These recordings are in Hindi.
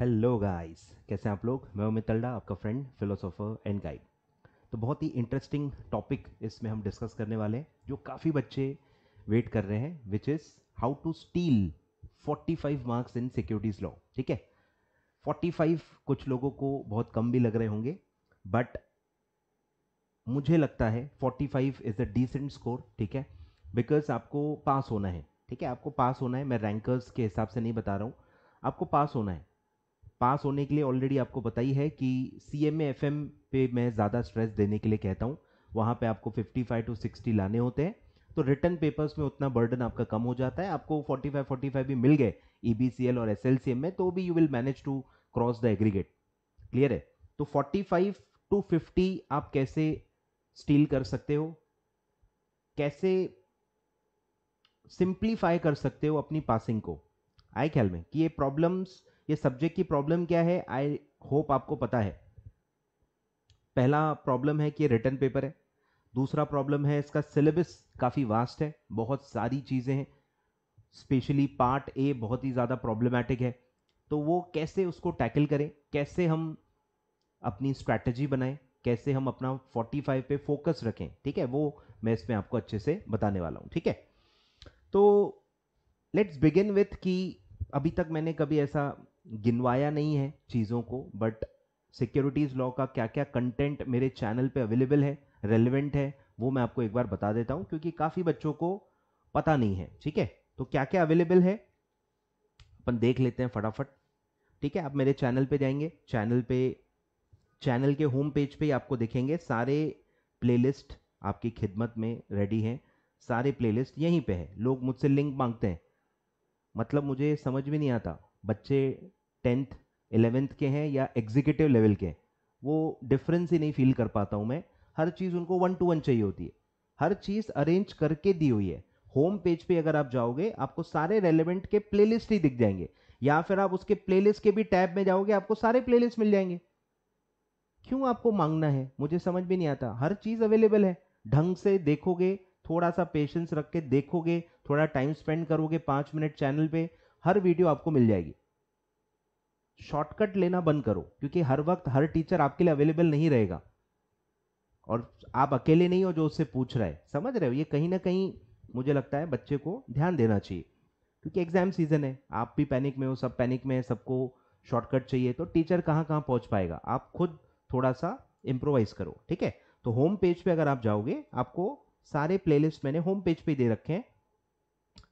हेलो गाइस कैसे हैं आप लोग मैं अमित तल्डा आपका फ्रेंड फिलोसोफर एंड गाइड तो बहुत ही इंटरेस्टिंग टॉपिक इसमें हम डिस्कस करने वाले हैं जो काफ़ी बच्चे वेट कर रहे हैं which is how to steal 45 marks in securities law ठीक है 45 कुछ लोगों को बहुत कम भी लग रहे होंगे बट मुझे लगता है 45 इज़ अ डिसेंट स्कोर ठीक है बिकॉज आपको पास होना है ठीक है आपको पास होना है मैं रैंकर्स के हिसाब से नहीं बता रहा हूँ आपको पास होना है पास होने के लिए ऑलरेडी आपको बताई है कि सी एम एफ एम पे मैं ज़्यादा स्ट्रेस देने के लिए कहता हूँ वहाँ पे आपको 55 टू 60 लाने होते हैं तो रिटर्न पेपर्स में उतना बर्डन आपका कम हो जाता है आपको 45 45 भी मिल गए ई बी सी एल और एस एल सी एम में तो भी you will manage to cross the aggregate clear है तो 45 टू 50 आप कैसे स्टील कर सकते हो कैसे सिंप्लीफाई कर सकते हो अपनी पासिंग को आई ख्याल में कि ये प्रॉब्लम्स ये सब्जेक्ट की प्रॉब्लम क्या है आई होप आपको पता है पहला प्रॉब्लम है कि रिटर्न पेपर है दूसरा प्रॉब्लम है इसका सिलेबस काफ़ी वास्ट है बहुत सारी चीज़ें हैं स्पेशली पार्ट ए बहुत ही ज़्यादा प्रॉब्लमेटिक है तो वो कैसे उसको टैकल करें कैसे हम अपनी स्ट्रैटेजी बनाएं कैसे हम अपना 45 पे फोकस रखें ठीक है वो मैं इसमें आपको अच्छे से बताने वाला हूँ ठीक है तो लेट्स बिगिन विथ कि अभी तक मैंने कभी ऐसा गिनवाया नहीं है चीज़ों को बट सिक्योरिटीज़ लॉ का क्या क्या कंटेंट मेरे चैनल पे अवेलेबल है रेलिवेंट है वो मैं आपको एक बार बता देता हूँ क्योंकि काफ़ी बच्चों को पता नहीं है ठीक है तो क्या क्या अवेलेबल है अपन देख लेते हैं फटाफट ठीक है आप मेरे चैनल पे जाएंगे चैनल पे चैनल के होम पेज पे आपको देखेंगे सारे प्लेलिस्ट आपकी खिदमत में रेडी हैं सारे प्लेलिस्ट यहीं पे है लोग मुझसे लिंक मांगते हैं मतलब मुझे समझ भी नहीं आता बच्चे टेंथ एलेवेंथ के हैं या एग्जीक्यूटिव लेवल के वो डिफरेंस ही नहीं फील कर पाता हूँ मैं हर चीज़ उनको वन टू वन चाहिए होती है हर चीज़ अरेंज करके दी हुई है होम पेज पे अगर आप जाओगे आपको सारे रेलिवेंट के प्लेलिस्ट ही दिख जाएंगे या फिर आप उसके प्लेलिस्ट के भी टैब में जाओगे आपको सारे प्लेलिस्ट मिल जाएंगे क्यों आपको मांगना है मुझे समझ भी नहीं आता हर चीज़ अवेलेबल है ढंग से देखोगे थोड़ा सा पेशेंस रख के देखोगे थोड़ा टाइम स्पेंड करोगे पाँच मिनट चैनल पे हर वीडियो आपको मिल जाएगी शॉर्टकट लेना बंद करो क्योंकि हर वक्त हर टीचर आपके लिए अवेलेबल नहीं रहेगा और आप अकेले नहीं हो जो उससे पूछ रहा है समझ रहे हो ये कहीं ना कहीं मुझे लगता है बच्चे को ध्यान देना चाहिए क्योंकि एग्जाम सीजन है आप भी पैनिक में हो सब पैनिक में है सबको शॉर्टकट चाहिए तो टीचर कहाँ कहाँ पहुँच पाएगा आप खुद थोड़ा सा इम्प्रोवाइज़ करो ठीक है तो होम पेज पे अगर आप जाओगे आपको सारे प्लेलिस्ट मैंने होम पेज पे दे रखे हैं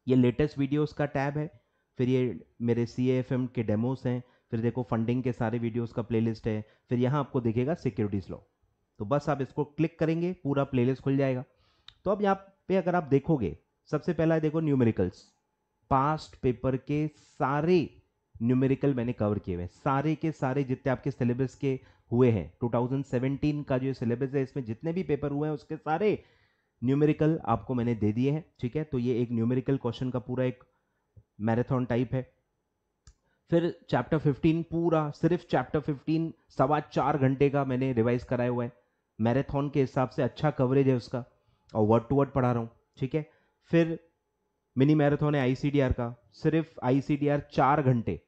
ये लेटेस्ट वीडियोस का टैब है फिर ये मेरे सी के डेमोस हैं फिर देखो फंडिंग के सारे वीडियोस का प्लेलिस्ट है फिर यहाँ आपको दिखेगा सिक्योरिटीज़ लॉ तो बस आप इसको क्लिक करेंगे पूरा प्लेलिस्ट खुल जाएगा तो अब यहाँ पे अगर आप देखोगे सबसे पहला है देखो न्यूमेरिकल्स पास्ट पेपर के सारे न्यूमेरिकल मैंने कवर किए हुए हैं सारे के सारे जितने आपके सिलेबस के हुए हैं 2017 का जो सिलेबस है इसमें जितने भी पेपर हुए हैं उसके सारे न्यूमेरिकल आपको मैंने दे दिए हैं ठीक है तो ये एक न्यूमेरिकल क्वेश्चन का पूरा एक मैराथन टाइप है फिर चैप्टर 15 पूरा सिर्फ चैप्टर 15 सवा चार घंटे का मैंने रिवाइज कराया हुआ है मैराथन के हिसाब से अच्छा कवरेज है उसका और वर्ड टू वर्ड पढ़ा रहा हूँ ठीक है फिर मिनी मैराथन है आईसीडीआर का सिर्फ आईसीडीआर चार घंटे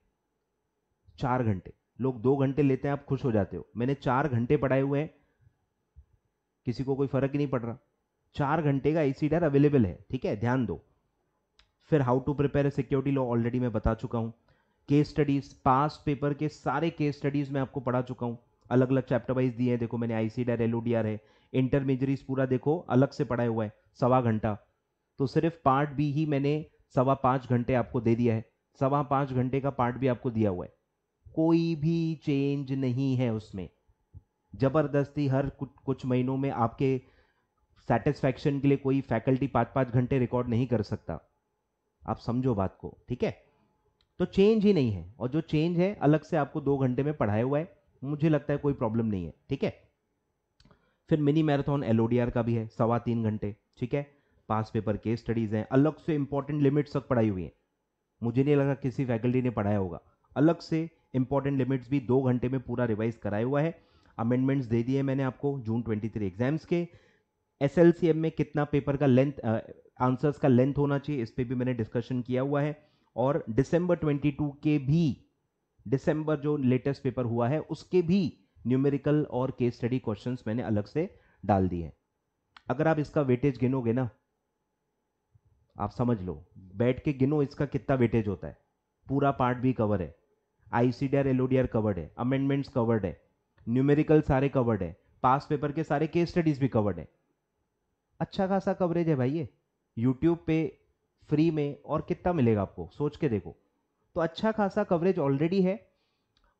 चार घंटे लोग दो घंटे लेते हैं आप खुश हो जाते हो मैंने चार घंटे पढ़ाए हुए हैं किसी को कोई फर्क ही नहीं पड़ रहा चार घंटे का आईसीडीआर अवेलेबल है ठीक है ध्यान दो फिर how to prepare security law already मैं बता चुका हूँ केस स्टडीज पास पेपर के सारे केस स्टडीज मैं आपको पढ़ा चुका हूँ अलग अलग चैप्टर वाइज दिए हैं देखो मैंने एल एलओडीआर है इंटरमीजरीज पूरा देखो अलग से पढ़ाया हुआ है सवा घंटा तो सिर्फ पार्ट भी ही मैंने सवा पाँच घंटे आपको दे दिया है सवा पाँच घंटे का पार्ट भी आपको दिया हुआ है कोई भी चेंज नहीं है उसमें ज़बरदस्ती हर कुछ कुछ महीनों में आपके सेटिस्फैक्शन के लिए कोई फैकल्टी पाँच पाँच घंटे रिकॉर्ड नहीं कर सकता आप समझो बात को ठीक है तो चेंज ही नहीं है और जो चेंज है अलग से आपको दो घंटे में पढ़ाया हुआ है मुझे लगता है कोई प्रॉब्लम नहीं है ठीक है फिर मिनी मैराथन एल का भी है सवा तीन घंटे ठीक है पास पेपर केस स्टडीज़ हैं अलग से इंपॉर्टेंट लिमिट्स तक पढ़ाई हुई है मुझे नहीं लगा किसी फैकल्टी ने पढ़ाया होगा अलग से इंपॉर्टेंट लिमिट्स भी दो घंटे में पूरा रिवाइज कराया हुआ है अमेंडमेंट्स दे दिए मैंने आपको जून ट्वेंटी थ्री एग्जाम्स के एस में कितना पेपर का लेंथ आंसर्स का लेंथ होना चाहिए इस पर भी मैंने डिस्कशन किया हुआ है और दिसंबर 22 के भी दिसंबर जो लेटेस्ट पेपर हुआ है उसके भी न्यूमेरिकल और केस स्टडी क्वेश्चंस मैंने अलग से डाल दिए अगर आप इसका वेटेज गिनोगे ना आप समझ लो बैठ के गिनो इसका कितना वेटेज होता है पूरा पार्ट भी कवर है आईसीडीआर एलओडीआर कवर्ड है अमेंडमेंट्स कवर्ड है न्यूमेरिकल सारे कवर्ड है पास पेपर के सारे केस स्टडीज भी कवर्ड है अच्छा खासा कवरेज है भाई ये यूट्यूब पे फ्री में और कितना मिलेगा आपको सोच के देखो तो अच्छा खासा कवरेज ऑलरेडी है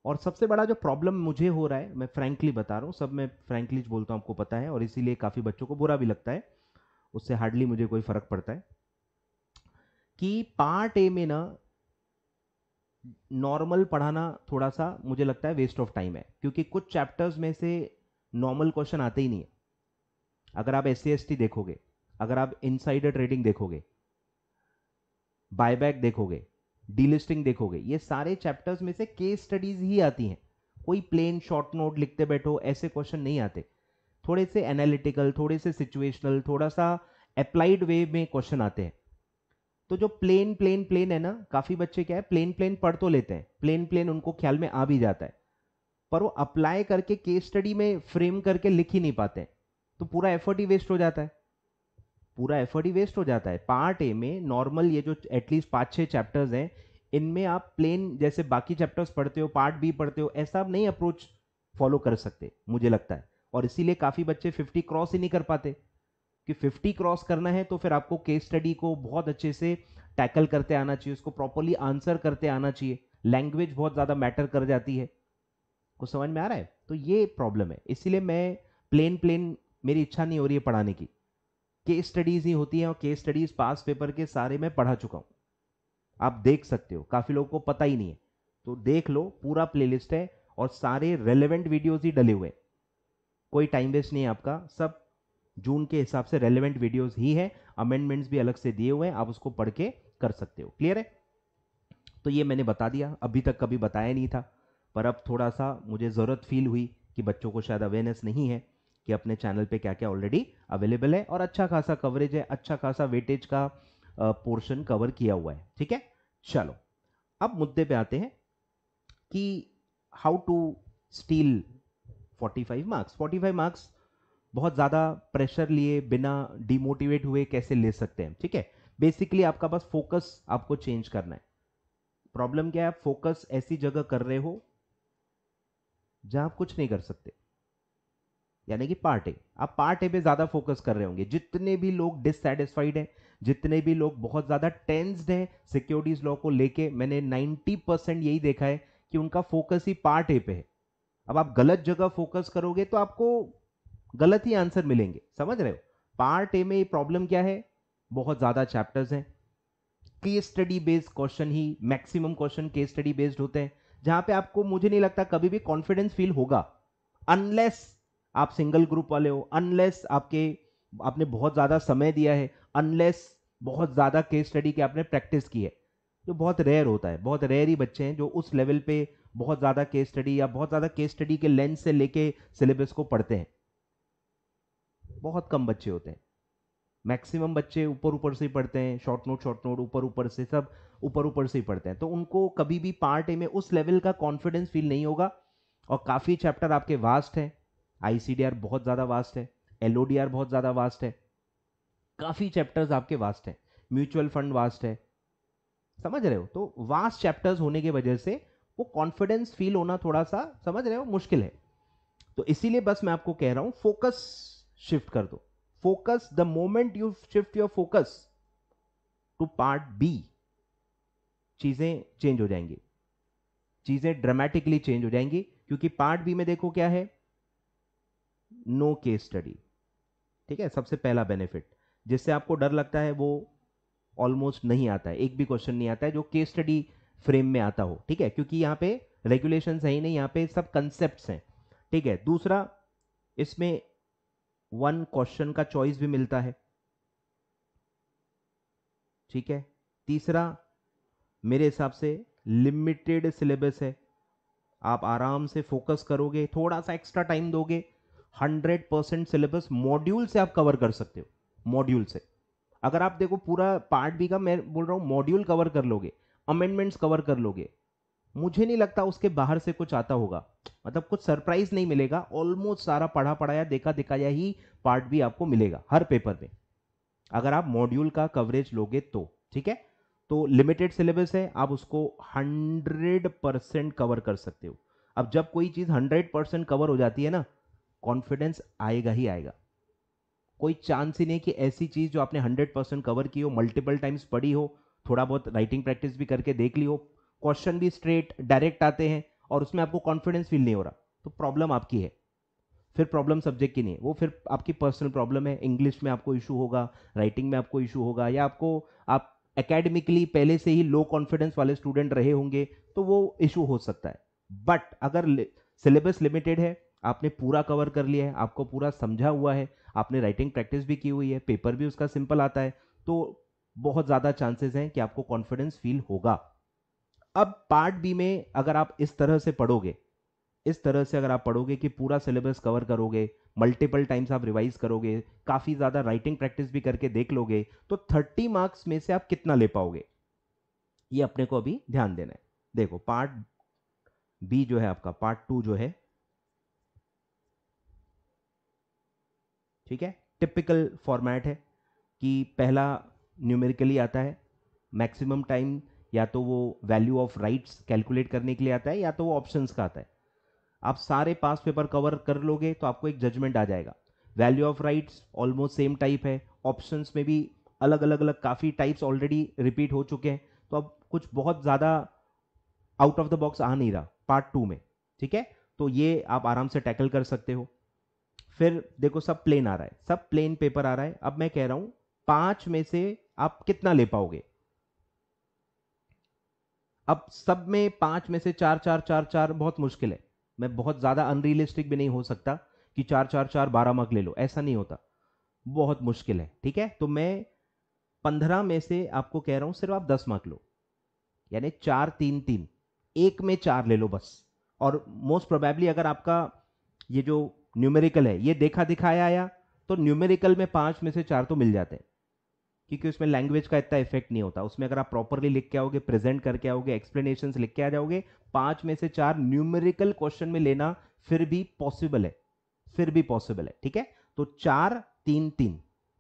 और सबसे बड़ा जो प्रॉब्लम मुझे हो रहा है मैं फ्रैंकली बता रहा हूँ सब मैं फ्रैंकली बोलता हूँ आपको पता है और इसीलिए काफ़ी बच्चों को बुरा भी लगता है उससे हार्डली मुझे कोई फ़र्क पड़ता है कि पार्ट ए में ना नॉर्मल पढ़ाना थोड़ा सा मुझे लगता है वेस्ट ऑफ टाइम है क्योंकि कुछ चैप्टर्स में से नॉर्मल क्वेश्चन आते ही नहीं है अगर आप एस सी देखोगे अगर आप इनसाइडर ट्रेडिंग देखोगे बायबैक देखोगे डीलिस्टिंग देखोगे ये सारे चैप्टर्स में से केस स्टडीज ही आती हैं कोई प्लेन शॉर्ट नोट लिखते बैठो ऐसे क्वेश्चन नहीं आते थोड़े से एनालिटिकल थोड़े से सिचुएशनल थोड़ा सा अप्लाइड वे में क्वेश्चन आते हैं तो जो प्लेन प्लेन प्लेन है ना काफ़ी बच्चे क्या है प्लेन प्लेन पढ़ तो लेते हैं प्लेन प्लेन उनको ख्याल में आ भी जाता है पर वो अप्लाई करके केस स्टडी में फ्रेम करके लिख ही नहीं पाते तो पूरा एफर्ट ही वेस्ट हो जाता है पूरा एफर्ट ही वेस्ट हो जाता है पार्ट ए में नॉर्मल ये जो एटलीस्ट पाँच छः चैप्टर्स हैं इनमें आप प्लेन जैसे बाकी चैप्टर्स पढ़ते हो पार्ट बी पढ़ते हो ऐसा आप नहीं अप्रोच फॉलो कर सकते मुझे लगता है और इसीलिए काफ़ी बच्चे फिफ्टी क्रॉस ही नहीं कर पाते कि फिफ्टी क्रॉस करना है तो फिर आपको केस स्टडी को बहुत अच्छे से टैकल करते आना चाहिए उसको प्रॉपरली आंसर करते आना चाहिए लैंग्वेज बहुत ज़्यादा मैटर कर जाती है को समझ में आ रहा है तो ये प्रॉब्लम है इसीलिए मैं प्लेन प्लेन मेरी इच्छा नहीं हो रही है पढ़ाने की केस स्टडीज ही होती हैं और केस स्टडीज पास पेपर के सारे में पढ़ा चुका हूँ आप देख सकते हो काफ़ी लोगों को पता ही नहीं है तो देख लो पूरा प्लेलिस्ट है और सारे रेलिवेंट वीडियोज ही डले हुए कोई टाइम वेस्ट नहीं है आपका सब जून के हिसाब से रेलिवेंट वीडियोज ही है अमेंडमेंट्स भी अलग से दिए हुए हैं आप उसको पढ़ के कर सकते हो क्लियर है तो ये मैंने बता दिया अभी तक कभी बताया नहीं था पर अब थोड़ा सा मुझे ज़रूरत फील हुई कि बच्चों को शायद अवेयरनेस नहीं है कि अपने चैनल पे क्या क्या ऑलरेडी अवेलेबल है और अच्छा खासा कवरेज है अच्छा खासा वेटेज का पोर्शन कवर किया हुआ है ठीक है चलो अब मुद्दे पे आते हैं कि how to steal 45 marks 45 marks बहुत ज़्यादा प्रेशर लिए बिना डिमोटिवेट हुए कैसे ले सकते हैं ठीक है बेसिकली आपका बस फोकस आपको चेंज करना है प्रॉब्लम क्या है फोकस ऐसी जगह कर रहे हो जहां आप कुछ नहीं कर सकते यानी कि पार्ट ए आप पार्ट ए पे ज़्यादा फोकस कर रहे होंगे जितने भी लोग डिससेटिस्फाइड हैं जितने भी लोग बहुत ज़्यादा टेंस्ड हैं सिक्योरिटीज़ लॉ को लेके मैंने 90 परसेंट यही देखा है कि उनका फोकस ही पार्ट ए पे है अब आप गलत जगह फोकस करोगे तो आपको गलत ही आंसर मिलेंगे समझ रहे हो पार्ट ए में प्रॉब्लम क्या है बहुत ज़्यादा चैप्टर्स हैं केस स्टडी बेस्ड क्वेश्चन ही maximum question case study based होते हैं जहां पे आपको मुझे नहीं लगता कभी भी कॉन्फिडेंस फील होगा अनलेस आप सिंगल ग्रुप वाले हो अनलेस आपके आपने बहुत ज़्यादा समय दिया है अनलेस बहुत ज़्यादा केस स्टडी की आपने प्रैक्टिस की है जो बहुत रेयर होता है बहुत रेयर ही बच्चे हैं जो उस लेवल पे बहुत ज़्यादा केस स्टडी या बहुत ज़्यादा केस स्टडी के लेंस से लेके सिलेबस को पढ़ते हैं बहुत कम बच्चे होते हैं मैक्सिमम बच्चे ऊपर ऊपर से ही पढ़ते हैं शॉर्ट नोट शॉर्ट नोट ऊपर ऊपर से सब ऊपर ऊपर से ही पढ़ते हैं तो उनको कभी भी पार्ट ए में उस लेवल का कॉन्फिडेंस फील नहीं होगा और काफ़ी चैप्टर आपके वास्ट हैं आईसीडीआर बहुत ज़्यादा वास्ट है एलओडीआर बहुत ज़्यादा वास्ट है काफ़ी चैप्टर्स आपके वास्ट है म्यूचुअल फंड वास्ट है समझ रहे हो तो वास्ट चैप्टर्स होने की वजह से वो कॉन्फिडेंस फील होना थोड़ा सा समझ रहे हो मुश्किल है तो इसीलिए बस मैं आपको कह रहा हूं फोकस शिफ्ट कर दो focus the moment you shift your focus to part B चीज़ें चेंज हो जाएंगी चीज़ें ड्रामेटिकली चेंज हो जाएंगी क्योंकि पार्ट बी में देखो क्या है नो केस स्टडी ठीक है सबसे पहला बेनिफिट जिससे आपको डर लगता है वो ऑलमोस्ट नहीं आता है एक भी क्वेश्चन नहीं आता है जो केस स्टडी फ्रेम में आता हो ठीक है क्योंकि यहाँ पे रेगुलेशन है ही नहीं यहाँ पे सब कंसेप्ट हैं ठीक है दूसरा इसमें वन क्वेश्चन का चॉइस भी मिलता है ठीक है तीसरा मेरे हिसाब से लिमिटेड सिलेबस है आप आराम से फोकस करोगे थोड़ा सा एक्स्ट्रा टाइम दोगे हंड्रेड परसेंट सिलेबस मॉड्यूल से आप कवर कर सकते हो मॉड्यूल से अगर आप देखो पूरा पार्ट बी का मैं बोल रहा हूँ मॉड्यूल कवर कर लोगे अमेंडमेंट्स कवर कर लोगे मुझे नहीं लगता उसके बाहर से कुछ आता होगा मतलब कुछ सरप्राइज नहीं मिलेगा ऑलमोस्ट सारा पढ़ा पढ़ाया देखा दिखाया ही पार्ट भी आपको मिलेगा हर पेपर में अगर आप मॉड्यूल का कवरेज लोगे तो ठीक है तो लिमिटेड सिलेबस है आप उसको हंड्रेड परसेंट कवर कर सकते हो अब जब कोई चीज़ हंड्रेड परसेंट कवर हो जाती है ना कॉन्फिडेंस आएगा ही आएगा कोई चांस ही नहीं कि ऐसी चीज़ जो आपने हंड्रेड परसेंट कवर की हो मल्टीपल टाइम्स पढ़ी हो थोड़ा बहुत राइटिंग प्रैक्टिस भी करके देख ली हो क्वेश्चन भी स्ट्रेट डायरेक्ट आते हैं और उसमें आपको कॉन्फिडेंस फील नहीं हो रहा तो प्रॉब्लम आपकी है फिर प्रॉब्लम सब्जेक्ट की नहीं है वो फिर आपकी पर्सनल प्रॉब्लम है इंग्लिश में आपको इशू होगा राइटिंग में आपको इशू होगा या आपको आप एकेडमिकली पहले से ही लो कॉन्फिडेंस वाले स्टूडेंट रहे होंगे तो वो इशू हो सकता है बट अगर सिलेबस लिमिटेड है आपने पूरा कवर कर लिया है आपको पूरा समझा हुआ है आपने राइटिंग प्रैक्टिस भी की हुई है पेपर भी उसका सिंपल आता है तो बहुत ज़्यादा चांसेस हैं कि आपको कॉन्फिडेंस फील होगा अब पार्ट बी में अगर आप इस तरह से पढ़ोगे इस तरह से अगर आप पढ़ोगे कि पूरा सिलेबस कवर करोगे मल्टीपल टाइम्स आप रिवाइज करोगे काफ़ी ज़्यादा राइटिंग प्रैक्टिस भी करके देख लोगे तो थर्टी मार्क्स में से आप कितना ले पाओगे ये अपने को अभी ध्यान देना है देखो पार्ट बी जो है आपका पार्ट टू जो है ठीक है टिपिकल फॉर्मेट है कि पहला न्यूमेरिकली आता है मैक्सिमम टाइम या तो वो वैल्यू ऑफ राइट्स कैलकुलेट करने के लिए आता है या तो वो ऑप्शंस का आता है आप सारे पास पेपर कवर कर लोगे तो आपको एक जजमेंट आ जाएगा value of rights almost same type है ऑप्शंस में भी अलग अलग अलग काफ़ी टाइप्स ऑलरेडी रिपीट हो चुके हैं तो अब कुछ बहुत ज़्यादा आउट ऑफ द बॉक्स आ नहीं रहा पार्ट टू में ठीक है तो ये आप आराम से टैकल कर सकते हो फिर देखो सब प्लेन आ रहा है सब प्लेन पेपर आ रहा है अब मैं कह रहा हूं पांच में से आप कितना ले पाओगे अब सब में पांच में से चार चार चार चार बहुत मुश्किल है मैं बहुत ज्यादा अनरियलिस्टिक भी नहीं हो सकता कि चार चार चार बारह मार्क ले लो ऐसा नहीं होता बहुत मुश्किल है ठीक है तो मैं पंद्रह में से आपको कह रहा हूं सिर्फ आप दस मार्क लो यानी चार तीन तीन एक में चार ले लो बस और मोस्ट प्रोबेबली अगर आपका ये जो न्यूमेरिकल है ये देखा दिखाया आया तो न्यूमेरिकल में पांच में से चार तो मिल जाते हैं क्योंकि उसमें लैंग्वेज का इतना इफेक्ट नहीं होता उसमें अगर आप प्रॉपरली लिख के आओगे प्रेजेंट करके आओगे एक्सप्लेनेशन लिख के आ जाओगे पांच में से चार न्यूमेरिकल क्वेश्चन में लेना फिर भी पॉसिबल है फिर भी पॉसिबल है ठीक है तो चार तीन तीन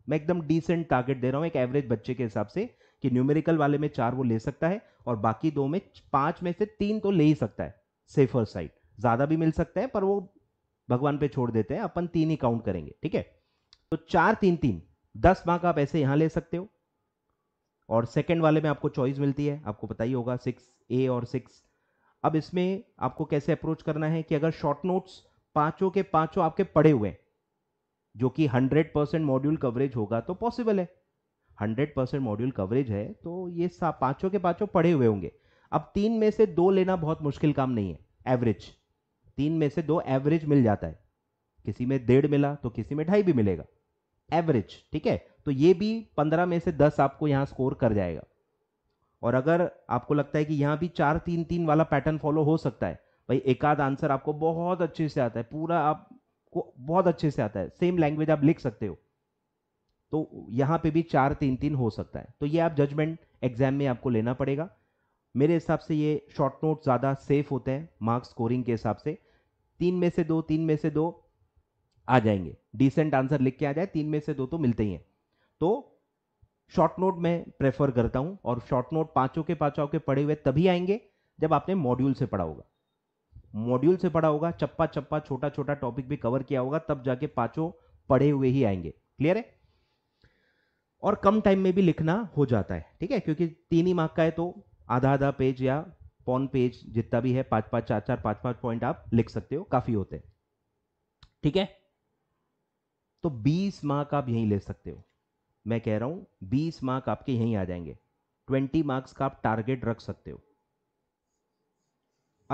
मैं एकदम डिसेंट टारगेट दे रहा हूं एक एवरेज बच्चे के हिसाब से कि न्यूमेरिकल वाले में चार वो ले सकता है और बाकी दो में पांच में से तीन तो ले ही सकता है सेफर साइड ज़्यादा भी मिल सकता है पर वो भगवान पे छोड़ देते हैं अपन तीन ही काउंट करेंगे ठीक है तो चार तीन तीन दस मार्क आप ऐसे यहां ले सकते हो और सेकंड वाले में आपको चॉइस मिलती है आपको पता ही होगा सिक्स ए और सिक्स अब इसमें आपको कैसे अप्रोच करना है कि अगर शॉर्ट नोट्स पांचों के पांचों आपके पड़े हुए जो कि हंड्रेड परसेंट मॉड्यूल कवरेज होगा तो पॉसिबल है हंड्रेड परसेंट मॉड्यूल कवरेज है तो ये पांचों के पांचों पढ़े हुए होंगे अब तीन में से दो लेना बहुत मुश्किल काम नहीं है एवरेज तीन में से दो एवरेज मिल जाता है किसी में डेढ़ मिला तो किसी में ढाई भी मिलेगा एवरेज ठीक है तो ये भी पंद्रह में से दस आपको यहां स्कोर कर जाएगा और अगर आपको लगता है कि यहां भी चार तीन तीन वाला पैटर्न फॉलो हो सकता है भाई एक आध आंसर आपको बहुत अच्छे से आता है पूरा आपको बहुत अच्छे से आता है सेम लैंग्वेज आप लिख सकते हो तो यहां पे भी चार तीन तीन हो सकता है तो ये आप जजमेंट एग्जाम में आपको लेना पड़ेगा मेरे हिसाब से ये शॉर्ट नोट ज़्यादा सेफ होते हैं मार्क्स स्कोरिंग के हिसाब से तीन में से दो तीन में से दो आ जाएंगे डिसेंट आंसर लिख के आ जाए तीन में से दो तो मिलते ही हैं तो शॉर्ट नोट मैं प्रेफर करता हूं और शॉर्ट नोट पांचों के पांचों के पढ़े हुए तभी आएंगे जब आपने मॉड्यूल से पढ़ा होगा मॉड्यूल से पढ़ा होगा चप्पा चप्पा छोटा छोटा टॉपिक भी कवर किया होगा तब जाके पांचों पढ़े हुए ही आएंगे क्लियर है और कम टाइम में भी लिखना हो जाता है ठीक है क्योंकि तीन ही मार्क का है तो आधा आधा पेज या पौन पेज जितना भी है पांच पांच चार चार पांच पांच पॉइंट आप लिख सकते हो काफी होते हैं ठीक है तो 20 मार्क आप यहीं ले सकते हो मैं कह रहा हूं 20 मार्क आपके यहीं आ जाएंगे 20 मार्क्स का आप टारगेट रख सकते हो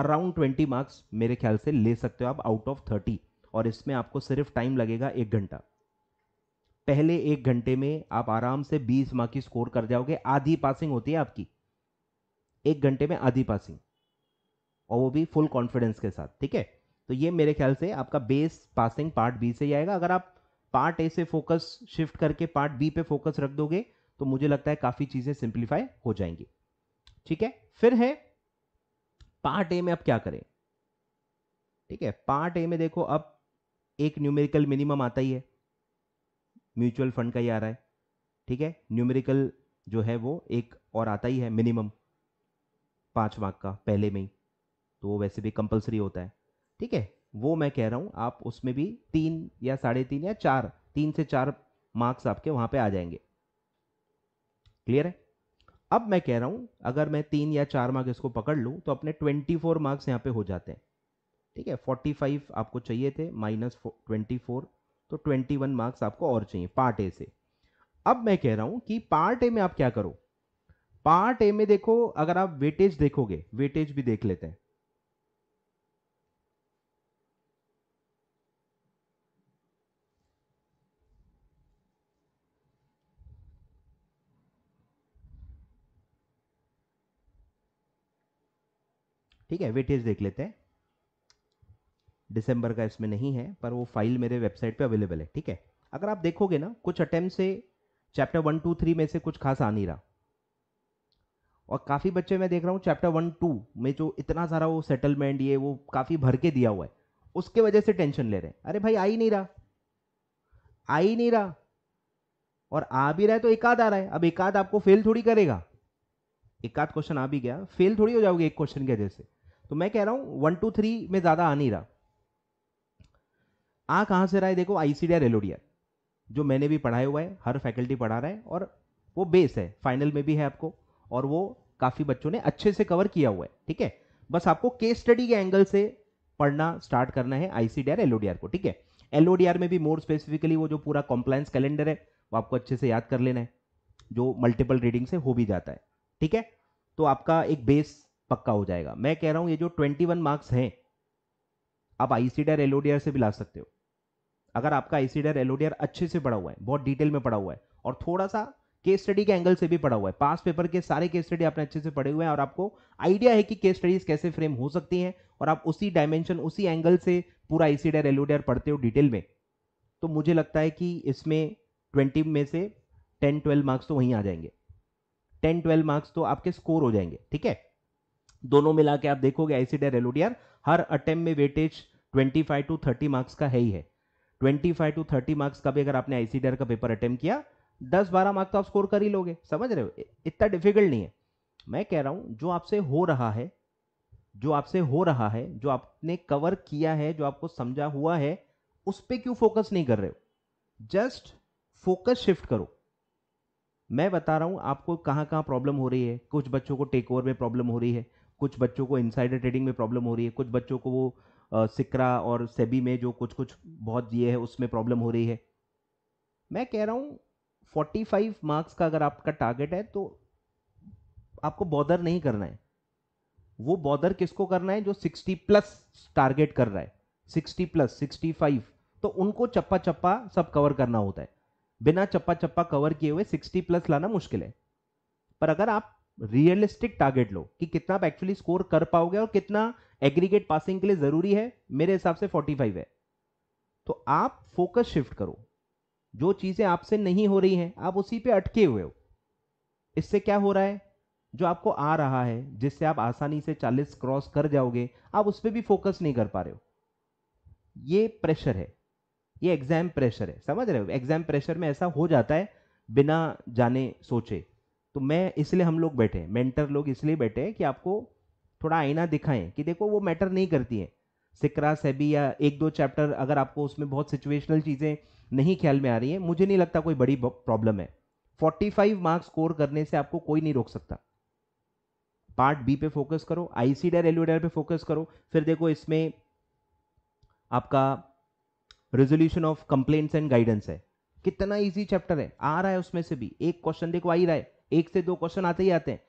अराउंड 20 मार्क्स मेरे ख्याल से ले सकते हो आप आउट ऑफ 30 और इसमें आपको सिर्फ टाइम लगेगा एक घंटा पहले एक घंटे में आप आराम से 20 मार्क की स्कोर कर जाओगे आधी पासिंग होती है आपकी एक घंटे में आधी पासिंग और वो भी फुल कॉन्फिडेंस के साथ ठीक है तो ये मेरे ख्याल से आपका बेस पासिंग पार्ट बी से ही आएगा अगर आप पार्ट ए से फोकस शिफ्ट करके पार्ट बी पे फोकस रख दोगे तो मुझे लगता है काफ़ी चीज़ें सिंप्लीफाई हो जाएंगी ठीक है फिर है पार्ट ए में आप क्या करें ठीक है पार्ट ए में देखो अब एक न्यूमेरिकल मिनिमम आता ही है म्यूचुअल फंड का ही आ रहा है ठीक है न्यूमेरिकल जो है वो एक और आता ही है मिनिमम पाँच मार्क का पहले में ही तो वो वैसे भी कंपलसरी होता है ठीक है वो मैं कह रहा हूँ आप उसमें भी तीन या साढ़े तीन या चार तीन से चार मार्क्स आपके वहाँ पे आ जाएंगे क्लियर है अब मैं कह रहा हूँ अगर मैं तीन या चार मार्क्स इसको पकड़ लूँ तो अपने ट्वेंटी फोर मार्क्स यहाँ पे हो जाते हैं ठीक है फोर्टी फाइव आपको चाहिए थे माइनस ट्वेंटी फोर तो ट्वेंटी वन मार्क्स आपको और चाहिए पार्ट ए से अब मैं कह रहा हूँ कि पार्ट ए में आप क्या करो पार्ट ए में देखो अगर आप वेटेज देखोगे वेटेज भी देख लेते हैं ठीक है वेटेज देख लेते हैं दिसंबर का इसमें नहीं है पर वो फाइल मेरे वेबसाइट पे अवेलेबल है ठीक है अगर आप देखोगे ना कुछ अटेम्प्ट से चैप्टर वन टू थ्री में से कुछ खास आ नहीं रहा और काफ़ी बच्चे मैं देख रहा हूँ चैप्टर वन टू में जो इतना सारा वो सेटलमेंट ये वो काफ़ी भर के दिया हुआ है उसके वजह से टेंशन ले रहे हैं अरे भाई आ ही नहीं रहा आ ही नहीं रहा और आ भी रहा है तो एक आध आ रहा है अब एक आध आपको फेल थोड़ी करेगा एक आध क्वेश्चन आ भी गया फेल थोड़ी हो जाओगे एक क्वेश्चन की वजह से तो मैं कह रहा हूँ वन टू थ्री में ज़्यादा आ नहीं रहा आ कहाँ से रहा है देखो आई सी डी जो मैंने भी पढ़ाया हुआ है हर फैकल्टी पढ़ा रहा है और वो बेस है फाइनल में भी है आपको और वो काफ़ी बच्चों ने अच्छे से कवर किया हुआ है ठीक है बस आपको केस स्टडी के एंगल से पढ़ना स्टार्ट करना है आईसीडीआर एलओडीआर को ठीक है एलओडीआर में भी मोर स्पेसिफिकली वो जो पूरा कॉम्प्लायंस कैलेंडर है वो आपको अच्छे से याद कर लेना है जो मल्टीपल रीडिंग से हो भी जाता है ठीक है तो आपका एक बेस पक्का हो जाएगा मैं कह रहा हूं ये जो ट्वेंटी वन मार्क्स हैं आप आईसीडीआर एलओडीआर से भी ला सकते हो अगर आपका आईसीडीआर एलओडीआर अच्छे से पढ़ा हुआ है बहुत डिटेल में पढ़ा हुआ है और थोड़ा सा केस स्टडी के एंगल से भी पढ़ा हुआ है पास पेपर के सारे केस स्टडी आपने अच्छे से पढ़े हुए हैं और आपको आइडिया है कि केस स्टडीज कैसे फ्रेम हो सकती हैं और आप उसी डायमेंशन उसी एंगल से पूरा ईसीडर एलओडीआर पढ़ते हो डिटेल में तो मुझे लगता है कि इसमें ट्वेंटी में से टेन ट्वेल्व मार्क्स तो वहीं आ जाएंगे टेन ट्वेल्व मार्क्स तो आपके स्कोर हो जाएंगे ठीक है दोनों मिला के आप देखोगे आईसीडीआर एलओडीआर हर अटेम्प में वेटेज 25 टू 30 मार्क्स का है ही है 25 टू 30 मार्क्स का भी अगर आपने आईसीडीआर का पेपर अटेम्प किया दस बारह मार्क्स तो आप स्कोर कर ही लोगे समझ रहे हो इतना डिफिकल्ट नहीं है मैं कह रहा हूं जो आपसे हो रहा है जो आपसे हो रहा है जो आपने कवर किया है जो आपको समझा हुआ है उस पर क्यों फोकस नहीं कर रहे हो जस्ट फोकस शिफ्ट करो मैं बता रहा हूं आपको कहाँ कहाँ प्रॉब्लम हो रही है कुछ बच्चों को टेक ओवर में प्रॉब्लम हो रही है कुछ बच्चों को इनसाइडर ट्रेडिंग में प्रॉब्लम हो रही है कुछ बच्चों को वो सिकरा और सेबी में जो कुछ कुछ बहुत ये है उसमें प्रॉब्लम हो रही है मैं कह रहा हूं 45 मार्क्स का अगर आपका टारगेट है तो आपको बॉदर नहीं करना है वो बॉदर किसको करना है जो 60 प्लस टारगेट कर रहा है 60 प्लस 65 तो उनको चप्पा चप्पा सब कवर करना होता है बिना चप्पा चप्पा कवर किए हुए 60 प्लस लाना मुश्किल है पर अगर आप रियलिस्टिक टारगेट लो कि कितना आप एक्चुअली स्कोर कर पाओगे और कितना एग्रीगेट पासिंग के लिए जरूरी है मेरे हिसाब से 45 है तो आप फोकस शिफ्ट करो जो चीज़ें आपसे नहीं हो रही हैं आप उसी पे अटके हुए हो इससे क्या हो रहा है जो आपको आ रहा है जिससे आप आसानी से 40 क्रॉस कर जाओगे आप उस पर भी फोकस नहीं कर पा रहे हो ये प्रेशर है ये एग्जाम प्रेशर है समझ रहे हो एग्जाम प्रेशर में ऐसा हो जाता है बिना जाने सोचे तो मैं इसलिए हम लोग बैठे हैं मेंटर लोग इसलिए बैठे हैं कि आपको थोड़ा आईना दिखाएं कि देखो वो मैटर नहीं करती है सिकरा सेबी या एक दो चैप्टर अगर आपको उसमें बहुत सिचुएशनल चीज़ें नहीं ख्याल में आ रही है मुझे नहीं लगता कोई बड़ी प्रॉब्लम है 45 मार्क्स स्कोर करने से आपको कोई नहीं रोक सकता पार्ट बी पे फोकस करो आईसी डर डेर डर पे फोकस करो फिर देखो इसमें आपका resolution of complaints and guidance है कितना इजी चैप्टर है आ रहा है उसमें से भी एक क्वेश्चन देखो आ ही रहा है एक से दो क्वेश्चन आते ही आते हैं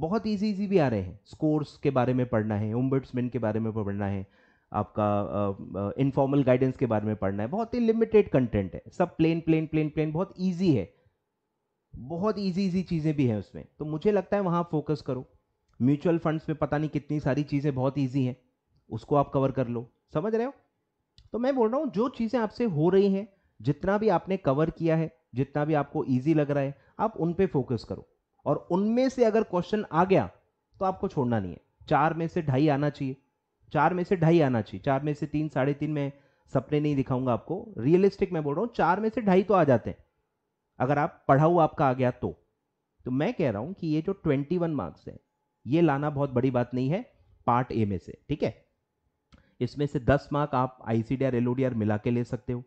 बहुत इजी इजी भी आ रहे हैं स्कोर्स के बारे में पढ़ना है उम्बट्समैन के बारे में पढ़ना है आपका इनफॉर्मल uh, गाइडेंस uh, के बारे में पढ़ना है बहुत ही लिमिटेड कंटेंट है सब प्लेन प्लेन प्लेन प्लेन बहुत ईजी है बहुत ईजी ईजी चीज़ें भी हैं उसमें तो मुझे लगता है वहाँ फोकस करो म्यूचुअल फंड्स में पता नहीं कितनी सारी चीज़ें बहुत ईजी हैं उसको आप कवर कर लो समझ रहे हो तो मैं बोल रहा हूँ जो चीज़ें आपसे हो रही हैं जितना भी आपने कवर किया है जितना भी आपको ईजी लग रहा है आप उन पर फोकस करो और उनमें से अगर क्वेश्चन आ गया तो आपको छोड़ना नहीं है चार में से ढाई आना चाहिए चार में से ढाई आना चाहिए चार में से तीन साढ़े तीन में सपने नहीं दिखाऊंगा आपको रियलिस्टिक मैं बोल रहा हूँ चार में से ढाई तो आ जाते हैं अगर आप पढ़ा हुआ आपका आ गया तो तो मैं कह रहा हूं कि ये जो ट्वेंटी वन मार्क्स है ये लाना बहुत बड़ी बात नहीं है पार्ट ए में से ठीक है इसमें से दस मार्क आप I C D R L मिला के ले सकते हो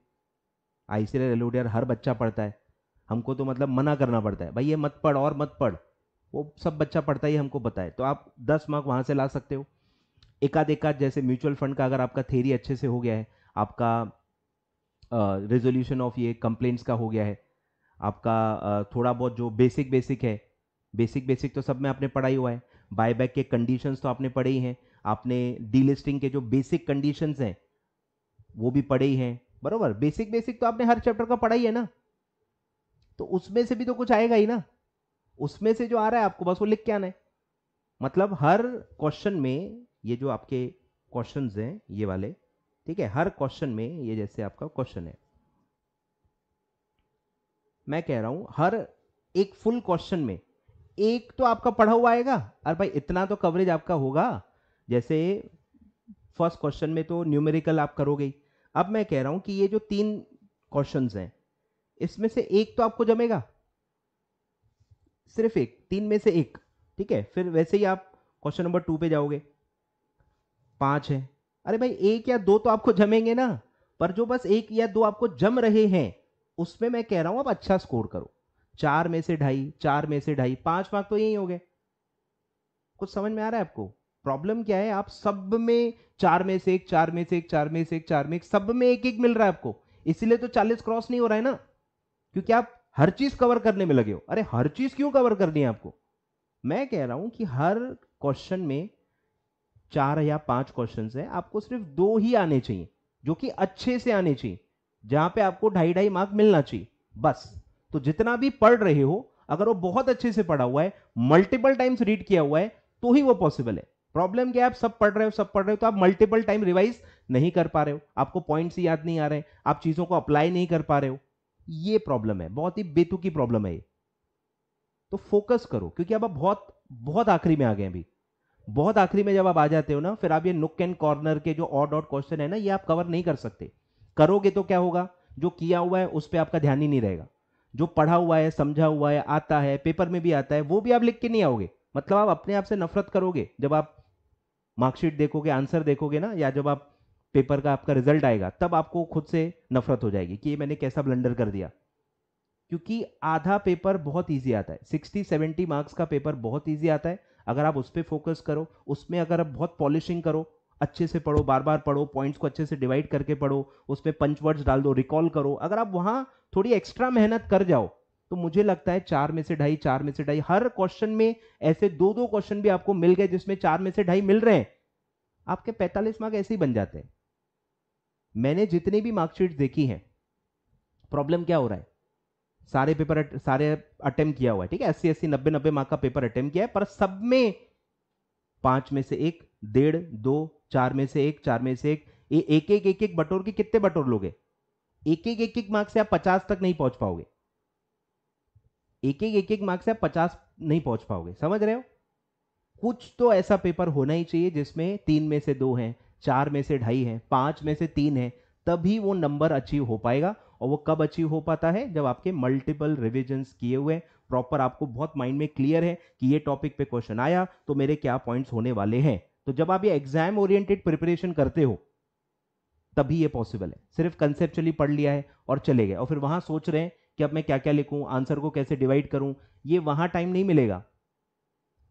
आई सी डी आर हर बच्चा पढ़ता है हमको तो मतलब मना करना पड़ता है भाई ये मत पढ़ और मत पढ़ वो सब बच्चा पढ़ता ही हमको पता है तो आप दस मार्क वहाँ से ला सकते हो एकाध एकाध जैसे म्यूचुअल फंड का अगर आपका थेरी अच्छे से हो गया है आपका रेजोल्यूशन ऑफ ये कंप्लेंट्स का हो गया है आपका uh, थोड़ा बहुत जो बेसिक बेसिक है बेसिक बेसिक तो सब में आपने पढ़ाई हुआ है बायबैक के कंडीशंस तो आपने पढ़े ही हैं आपने डीलिस्टिंग के जो बेसिक कंडीशंस हैं वो भी पढ़े ही हैं बरोबर बेसिक बेसिक तो आपने हर चैप्टर का पढ़ा ही है ना तो उसमें से भी तो कुछ आएगा ही ना उसमें से जो आ रहा है आपको बस वो लिख के आना है मतलब हर क्वेश्चन में ये जो आपके क्वेश्चन हैं ये वाले ठीक है हर क्वेश्चन में ये जैसे आपका क्वेश्चन है मैं कह रहा हूं हर एक फुल क्वेश्चन में एक तो आपका पढ़ा हुआ आएगा अरे भाई इतना तो कवरेज आपका होगा जैसे फर्स्ट क्वेश्चन में तो न्यूमेरिकल आप करोगे अब मैं कह रहा हूं कि ये जो तीन क्वेश्चन हैं इसमें से एक तो आपको जमेगा सिर्फ एक तीन में से एक ठीक है फिर वैसे ही आप क्वेश्चन नंबर टू पे जाओगे पांच है अरे भाई एक या दो तो आपको जमेंगे ना पर जो बस एक या दो आपको जम रहे हैं उसमें मैं कह रहा हूं आप अच्छा स्कोर करो चार में से ढाई चार में से ढाई पांच मार्क तो यही हो गए कुछ समझ में आ रहा है आपको प्रॉब्लम क्या है आप सब में चार में से एक चार में से एक चार में से एक चार में एक सब में एक एक मिल रहा है आपको इसीलिए तो चालीस क्रॉस नहीं हो रहा है ना क्योंकि आप हर चीज कवर करने में लगे हो अरे हर चीज क्यों कवर करनी है आपको मैं कह रहा हूं कि हर क्वेश्चन में चार या पांच क्वेश्चन है आपको सिर्फ दो ही आने चाहिए जो कि अच्छे से आने चाहिए जहां पे आपको ढाई ढाई मार्क मिलना चाहिए बस तो जितना भी पढ़ रहे हो अगर वो बहुत अच्छे से पढ़ा हुआ है मल्टीपल टाइम्स रीड किया हुआ है तो ही वो पॉसिबल है प्रॉब्लम क्या है आप सब पढ़ रहे हो सब पढ़ रहे हो तो आप मल्टीपल टाइम रिवाइज नहीं कर पा रहे हो आपको पॉइंट्स ही याद नहीं आ रहे आप चीजों को अप्लाई नहीं कर पा रहे हो ये प्रॉब्लम है बहुत ही बेतुकी प्रॉब्लम है ये तो फोकस करो क्योंकि अब आप बहुत बहुत आखिरी में आ गए अभी बहुत आखिरी में जब आप आ जाते हो ना फिर आप ये नुक एंड कॉर्नर के जो ऑड ऑट क्वेश्चन है ना ये आप कवर नहीं कर सकते करोगे तो क्या होगा जो किया हुआ है उस पर आपका ध्यान ही नहीं रहेगा जो पढ़ा हुआ है समझा हुआ है आता है पेपर में भी आता है वो भी आप लिख के नहीं आओगे मतलब आप अपने आप से नफरत करोगे जब आप मार्कशीट देखोगे आंसर देखोगे ना या जब आप पेपर का आपका रिजल्ट आएगा तब आपको खुद से नफरत हो जाएगी कि ये मैंने कैसा ब्लंडर कर दिया क्योंकि आधा पेपर बहुत ईजी आता है सिक्सटी सेवेंटी मार्क्स का पेपर बहुत ईजी आता है अगर आप उस पर फोकस करो उसमें अगर आप बहुत पॉलिशिंग करो अच्छे से पढ़ो बार बार पढ़ो पॉइंट्स को अच्छे से डिवाइड करके पढ़ो उस पर पंच वर्ड्स डाल दो रिकॉल करो अगर आप वहाँ थोड़ी एक्स्ट्रा मेहनत कर जाओ तो मुझे लगता है चार में से ढाई चार में से ढाई हर क्वेश्चन में ऐसे दो दो क्वेश्चन भी आपको मिल गए जिसमें चार में से ढाई मिल रहे हैं आपके पैंतालीस मार्क ऐसे ही बन जाते हैं मैंने जितनी भी मार्कशीट देखी है प्रॉब्लम क्या हो रहा है सारे पेपर सारे अटेम्प्ट किया हुआ है ठीक है अस्सी अस्सी नब्बे नब्बे मार्क का पेपर अटेम्प्ट किया है पर सब में पांच में से एक डेढ़ दो चार में से एक चार में से एक ए, एक एक एक एक बटोर के कितने बटोर लोगे एक एक एक एक मार्क्स से आप पचास तक नहीं पहुंच पाओगे एक एक एक एक मार्क्स से आप पचास नहीं पहुंच पाओगे समझ रहे हो कुछ तो ऐसा पेपर होना ही चाहिए जिसमें तीन में से दो हैं चार में से ढाई है पांच में से तीन है तभी वो नंबर अचीव हो पाएगा और वो कब अचीव हो पाता है जब आपके मल्टीपल रिविजन्स किए हुए प्रॉपर आपको बहुत माइंड में क्लियर है कि ये टॉपिक पे क्वेश्चन आया तो मेरे क्या पॉइंट्स होने वाले हैं तो जब आप ये एग्जाम ओरिएंटेड प्रिपरेशन करते हो तभी ये पॉसिबल है सिर्फ कंसेप्चुअली पढ़ लिया है और चले गए और फिर वहां सोच रहे हैं कि अब मैं क्या क्या लिखूं आंसर को कैसे डिवाइड करूं ये वहां टाइम नहीं मिलेगा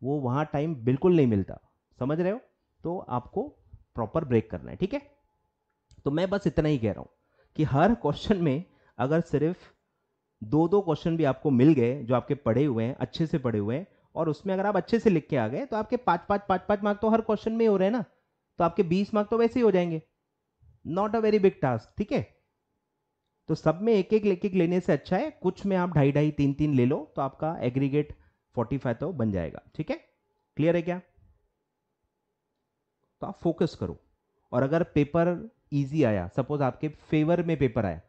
वो वहां टाइम बिल्कुल नहीं मिलता समझ रहे हो तो आपको प्रॉपर ब्रेक करना है ठीक है तो मैं बस इतना ही कह रहा हूं कि हर क्वेश्चन में अगर सिर्फ दो दो क्वेश्चन भी आपको मिल गए जो आपके पढ़े हुए हैं अच्छे से पढ़े हुए हैं और उसमें अगर आप अच्छे से लिख के आ गए तो आपके पाँच पाँच पाँच पाँच मार्क तो हर क्वेश्चन में ही हो रहे हैं ना तो आपके बीस मार्क तो वैसे ही हो जाएंगे not a very big task ठीक है तो सब में एक एक एक एक लेने से अच्छा है कुछ में आप ढाई ढाई तीन तीन ले लो तो आपका एग्रीगेट फोर्टी फाइव तो बन जाएगा ठीक है क्लियर है क्या तो आप फोकस करो और अगर पेपर ईजी आया सपोज आपके फेवर में पेपर आया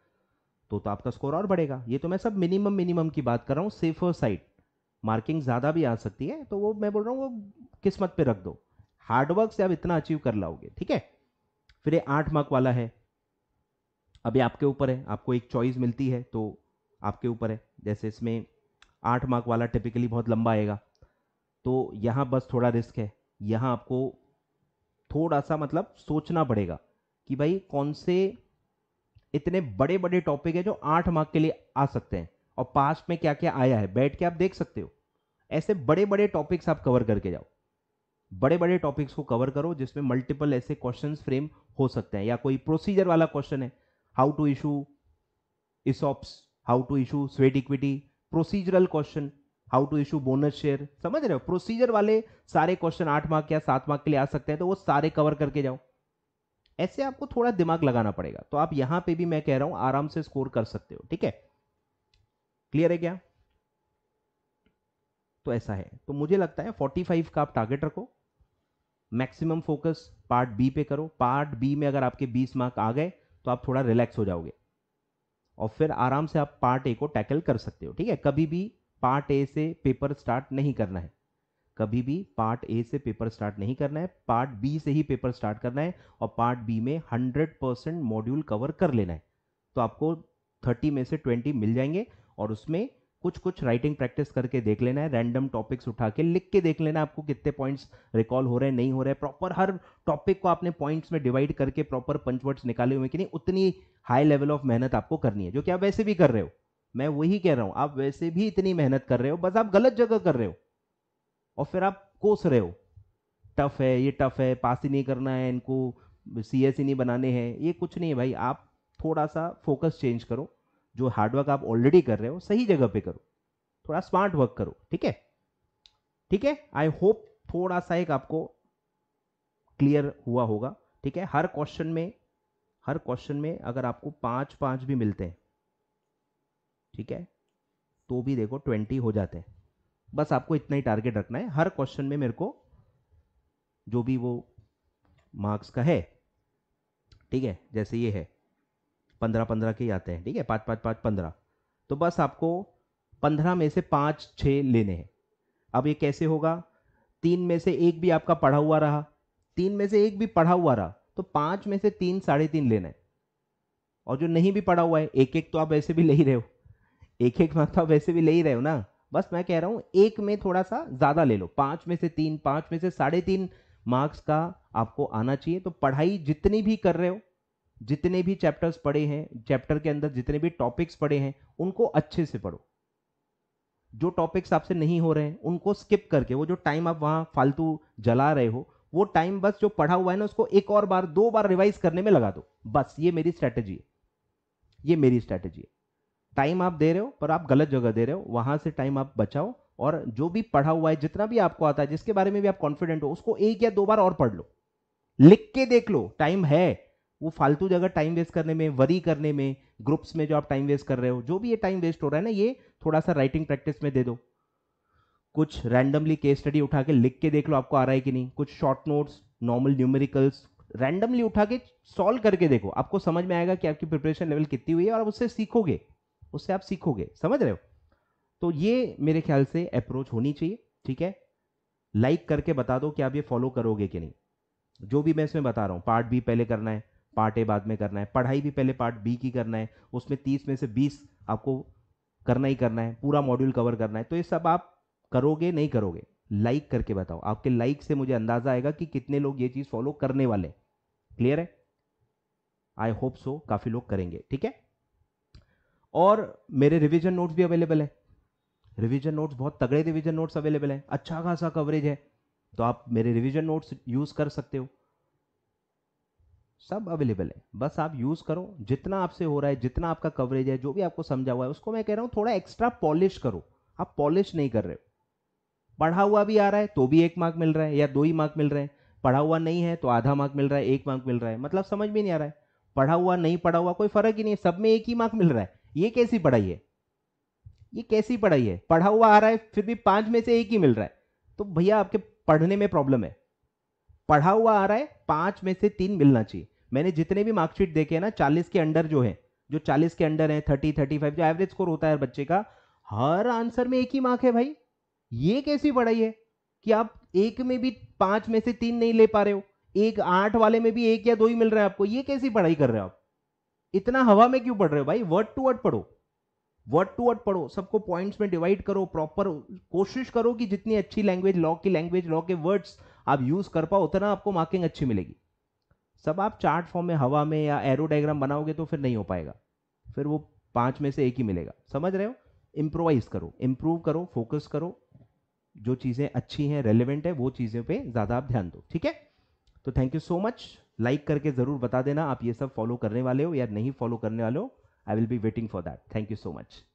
तो तो आपका स्कोर और बढ़ेगा ये तो मैं सब मिनिमम मिनिमम की बात कर रहा हूँ सेफर साइड मार्किंग ज़्यादा भी आ सकती है तो वो मैं बोल रहा हूँ वो किस्मत पे रख दो हार्डवर्क से आप इतना अचीव कर लाओगे ठीक है फिर ये आठ मार्क वाला है अभी आपके ऊपर है आपको एक चॉइस मिलती है तो आपके ऊपर है जैसे इसमें आठ मार्क वाला टिपिकली बहुत लंबा आएगा तो यहाँ बस थोड़ा रिस्क है यहाँ आपको थोड़ा सा मतलब सोचना पड़ेगा कि भाई कौन से इतने बड़े बड़े टॉपिक है जो आठ मार्क के लिए आ सकते हैं और पास्ट में क्या क्या आया है बैठ के आप देख सकते हो ऐसे बड़े बड़े टॉपिक्स आप कवर करके जाओ बड़े बड़े टॉपिक्स को कवर करो जिसमें मल्टीपल ऐसे क्वेश्चन फ्रेम हो सकते हैं या कोई प्रोसीजर वाला क्वेश्चन है how to issue ESOPs how to issue sweat equity procedural question how to issue bonus share समझ रहे हो प्रोसीजर वाले सारे क्वेश्चन आठ मार्क या सात मार्क के लिए आ सकते हैं तो वो सारे कवर करके जाओ ऐसे आपको थोड़ा दिमाग लगाना पड़ेगा तो आप यहां पे भी मैं कह रहा हूं आराम से स्कोर कर सकते हो ठीक है क्लियर है क्या तो ऐसा है तो मुझे लगता है 45 का आप टारगेट रखो मैक्सिमम फोकस पार्ट बी पे करो पार्ट बी में अगर आपके 20 मार्क आ गए तो आप थोड़ा रिलैक्स हो जाओगे और फिर आराम से आप पार्ट ए को टैकल कर सकते हो ठीक है कभी भी पार्ट ए से पेपर स्टार्ट नहीं करना है कभी भी पार्ट ए से पेपर स्टार्ट नहीं करना है पार्ट बी से ही पेपर स्टार्ट करना है और पार्ट बी में 100 परसेंट मॉड्यूल कवर कर लेना है तो आपको 30 में से 20 मिल जाएंगे और उसमें कुछ कुछ राइटिंग प्रैक्टिस करके देख लेना है रैंडम टॉपिक्स उठा के लिख के देख लेना आपको कितने पॉइंट्स रिकॉल हो रहे हैं नहीं हो रहे हैं प्रॉपर हर टॉपिक को आपने पॉइंट्स में डिवाइड करके प्रॉपर पंचवर्ड्स निकाले हुए कि नहीं उतनी हाई लेवल ऑफ मेहनत आपको करनी है जो कि आप वैसे भी कर रहे हो मैं वही कह रहा हूँ आप वैसे भी इतनी मेहनत कर रहे हो बस आप गलत जगह कर रहे हो और फिर आप कोस रहे हो टफ है ये टफ है पास ही नहीं करना है इनको सी एस ही नहीं बनाने हैं ये कुछ नहीं है भाई आप थोड़ा सा फोकस चेंज करो जो हार्डवर्क आप ऑलरेडी कर रहे हो सही जगह पे करो थोड़ा स्मार्ट वर्क करो ठीक है ठीक है आई होप थोड़ा सा एक आपको क्लियर हुआ होगा ठीक है हर क्वेश्चन में हर क्वेश्चन में अगर आपको पाँच पाँच भी मिलते हैं ठीक है तो भी देखो ट्वेंटी हो जाते हैं बस आपको इतना ही टारगेट रखना है हर क्वेश्चन में मेरे को जो भी वो मार्क्स का है ठीक है जैसे ये है पंद्रह पंद्रह के ही आते हैं ठीक है पाँच पाँच पाँच पंद्रह तो बस आपको पंद्रह में से पाँच छः लेने हैं अब ये कैसे होगा तीन में से एक भी आपका पढ़ा हुआ रहा तीन में से एक भी पढ़ा हुआ रहा तो पाँच में से तीन साढ़े तीन लेना है और जो नहीं भी पढ़ा हुआ है एक एक तो आप वैसे भी ले ही रहे हो एक एक मार्क तो आप वैसे भी ले ही रहे हो ना बस मैं कह रहा हूं एक में थोड़ा सा ज़्यादा ले लो पांच में से तीन पांच में से साढ़े तीन मार्क्स का आपको आना चाहिए तो पढ़ाई जितनी भी कर रहे हो जितने भी चैप्टर्स पढ़े हैं चैप्टर के अंदर जितने भी टॉपिक्स पढ़े हैं उनको अच्छे से पढ़ो जो टॉपिक्स आपसे नहीं हो रहे हैं उनको स्किप करके वो जो टाइम आप वहां फालतू जला रहे हो वो टाइम बस जो पढ़ा हुआ है ना उसको एक और बार दो बार रिवाइज करने में लगा दो बस ये मेरी स्ट्रैटेजी है ये मेरी स्ट्रैटेजी है टाइम आप दे रहे हो पर आप गलत जगह दे रहे हो वहां से टाइम आप बचाओ और जो भी पढ़ा हुआ है जितना भी आपको आता है जिसके बारे में भी आप कॉन्फिडेंट हो उसको एक या दो बार और पढ़ लो लिख के देख लो टाइम है वो फालतू जगह टाइम वेस्ट करने में वरी करने में ग्रुप्स में जो आप टाइम वेस्ट कर रहे हो जो भी ये टाइम वेस्ट हो रहा है ना ये थोड़ा सा राइटिंग प्रैक्टिस में दे दो कुछ रैंडमली केस स्टडी उठा के लिख के देख लो आपको आ रहा है कि नहीं कुछ short notes normal numericals randomly उठा के सॉल्व करके देखो आपको समझ में आएगा कि आपकी प्रिपरेशन लेवल कितनी हुई है और आप उससे सीखोगे उससे आप सीखोगे समझ रहे हो तो ये मेरे ख्याल से अप्रोच होनी चाहिए ठीक है लाइक करके बता दो कि आप ये फॉलो करोगे कि नहीं जो भी मैं इसमें बता रहा हूँ पार्ट बी पहले करना है पार्ट ए बाद में करना है पढ़ाई भी पहले पार्ट बी की करना है उसमें तीस में से बीस आपको करना ही करना है पूरा मॉड्यूल कवर करना है तो ये सब आप करोगे नहीं करोगे लाइक करके बताओ आपके लाइक से मुझे अंदाजा आएगा कि कितने लोग ये चीज़ फॉलो करने वाले क्लियर है आई होप सो काफ़ी लोग करेंगे ठीक है और मेरे रिविजन नोट्स भी अवेलेबल है रिविजन नोट्स बहुत तगड़े रिविजन नोट्स अवेलेबल है अच्छा खासा कवरेज है तो आप मेरे रिविजन नोट्स यूज़ कर सकते हो सब अवेलेबल है बस आप यूज़ करो जितना आपसे हो रहा है जितना आपका कवरेज है जो भी आपको समझा हुआ है उसको मैं कह रहा हूं थोड़ा एक्स्ट्रा पॉलिश करो आप पॉलिश नहीं कर रहे हो पढ़ा हुआ भी आ रहा है तो भी एक मार्क मिल रहा है या दो ही मार्क मिल रहे हैं पढ़ा हुआ नहीं है तो आधा मार्क मिल रहा है एक मार्क मिल रहा है मतलब समझ में नहीं आ रहा है पढ़ा हुआ नहीं पढ़ा हुआ कोई फर्क ही नहीं है सब में एक ही मार्क मिल रहा है ये कैसी पढ़ाई है ये कैसी पढ़ाई है पढ़ा हुआ आ रहा है फिर भी पांच में से एक ही मिल रहा है तो भैया आपके पढ़ने में प्रॉब्लम है पढ़ा हुआ आ रहा है पांच में से तीन मिलना चाहिए मैंने जितने भी मार्कशीट देखे हैं ना चालीस के अंडर जो है जो चालीस के अंडर है थर्टी थर्टी फाइव जो एवरेज स्कोर होता है बच्चे का हर आंसर में एक ही मार्क है भाई ये कैसी पढ़ाई है कि आप एक में भी पांच में से तीन नहीं ले पा रहे हो एक आठ वाले में भी एक या दो ही मिल रहा है आपको ये कैसी पढ़ाई कर रहे हो आप इतना हवा में क्यों पढ़ रहे हो भाई वर्ड टू वर्ड पढ़ो वर्ड टू वर्ड पढ़ो सबको पॉइंट्स में डिवाइड करो प्रॉपर कोशिश करो कि जितनी अच्छी लैंग्वेज लॉ की लैंग्वेज लॉ के वर्ड्स आप यूज कर पाओ उतना आपको मार्किंग अच्छी मिलेगी सब आप चार्ट फॉर्म में हवा में या एरो डायग्राम बनाओगे तो फिर नहीं हो पाएगा फिर वो पांच में से एक ही मिलेगा समझ रहे हो इम्प्रोवाइज करो इम्प्रूव करो फोकस करो जो चीज़ें अच्छी हैं रेलिवेंट है वो चीज़ों पे ज़्यादा आप ध्यान दो ठीक है तो thank you so much like करके ज़रूर बता देना आप ये सब फॉलो करने वाले हो या नहीं फॉलो करने वाले हो I will be waiting for that thank you so much